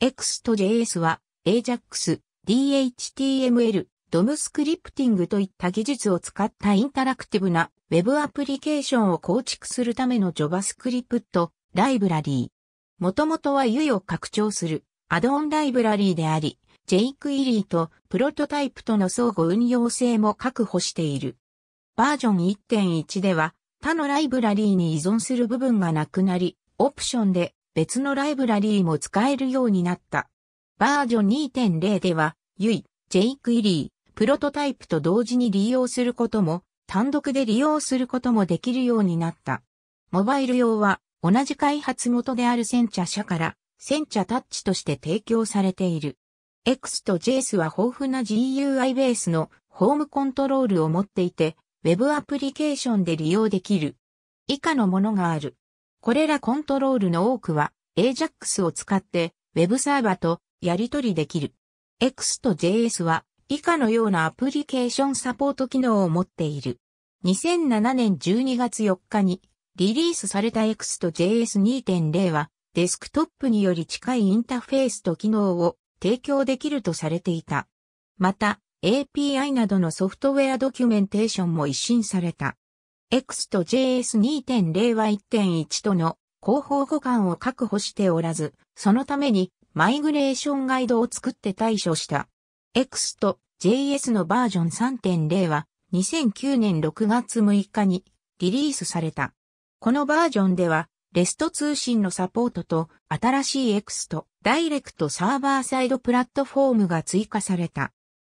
X と JS は AJAX、DHTML、DOM スクリプティングといった技術を使ったインタラクティブな Web アプリケーションを構築するための JavaScript ライブラリー。もともとは UI を拡張するアドオンライブラリーであり、jQuery とプロトタイプとの相互運用性も確保している。バージョン1.1では他のライブラリーに依存する部分がなくなり、オプションで別のライブラリーも使えるようになった。バージョン2.0では、ユイ、ジェイクイリー、プロトタイプと同時に利用することも、単独で利用することもできるようになった。モバイル用は、同じ開発元であるセンチャ社から、センチャタッチとして提供されている。X と JS は豊富な GUI ベースのホームコントロールを持っていて、Web アプリケーションで利用できる。以下のものがある。これらコントロールの多くは AJAX を使って Web サーバーとやり取りできる。X と JS は以下のようなアプリケーションサポート機能を持っている。2007年12月4日にリリースされた X と JS2.0 はデスクトップにより近いインターフェースと機能を提供できるとされていた。また API などのソフトウェアドキュメンテーションも一新された。X と JS2.0 は1.1との広報互換を確保しておらず、そのためにマイグレーションガイドを作って対処した。X と JS のバージョン3.0は2009年6月6日にリリースされた。このバージョンでは、レスト通信のサポートと新しい X とダイレクトサーバーサイドプラットフォームが追加された。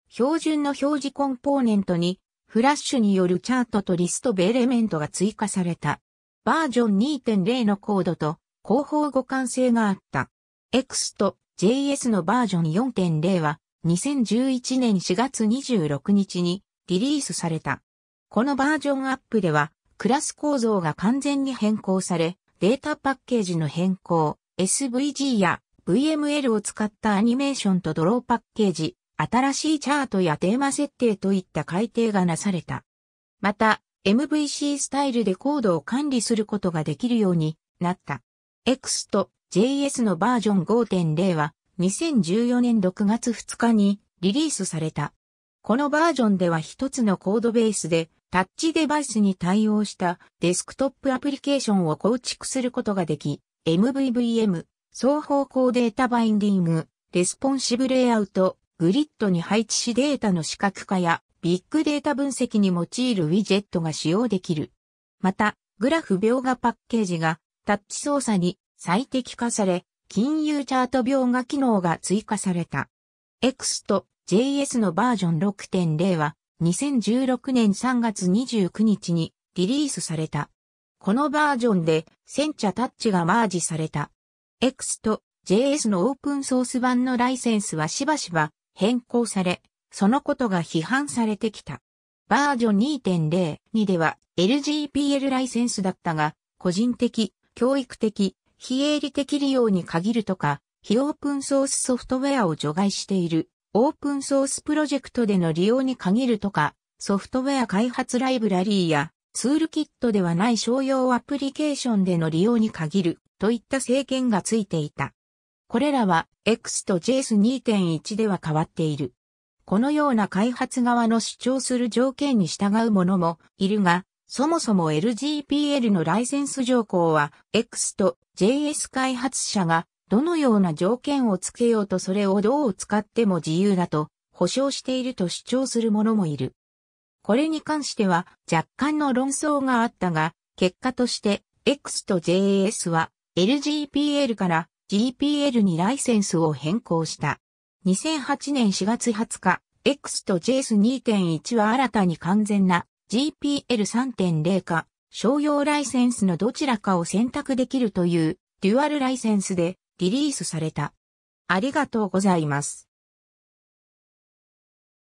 標準の表示コンポーネントにフラッシュによるチャートとリストベエレメントが追加された。バージョン2.0のコードと広報互換性があった。X と JS のバージョン4.0は2011年4月26日にリリースされた。このバージョンアップではクラス構造が完全に変更され、データパッケージの変更、SVG や VML を使ったアニメーションとドローパッケージ、新しいチャートやテーマ設定といった改定がなされた。また、MVC スタイルでコードを管理することができるようになった。X と JS のバージョン5.0は2014年6月2日にリリースされた。このバージョンでは一つのコードベースでタッチデバイスに対応したデスクトップアプリケーションを構築することができ、MVVM、双方向データバインディング、レスポンシブレイアウト、グリッドに配置しデータの視覚化やビッグデータ分析に用いるウィジェットが使用できる。また、グラフ描画パッケージがタッチ操作に最適化され、金融チャート描画機能が追加された。X と JS のバージョン6.0は2016年3月29日にリリースされた。このバージョンで1000タッチがマージされた。X と JS のオープンソース版のライセンスはしばしば変更され、そのことが批判されてきた。バージョン2 0にでは LGPL ライセンスだったが、個人的、教育的、非営利的利用に限るとか、非オープンソースソフトウェアを除外している、オープンソースプロジェクトでの利用に限るとか、ソフトウェア開発ライブラリーや、ツールキットではない商用アプリケーションでの利用に限る、といった制限がついていた。これらは X と JS2.1 では変わっている。このような開発側の主張する条件に従うももいるが、そもそも LGPL のライセンス条項は X と JS 開発者がどのような条件をつけようとそれをどう使っても自由だと保証していると主張する者もいる。これに関しては若干の論争があったが、結果として X と JS は LGPL から GPL にライセンスを変更した。2008年4月20日、X と JS2.1 は新たに完全な GPL3.0 か商用ライセンスのどちらかを選択できるというデュアルライセンスでリリースされた。ありがとうございます。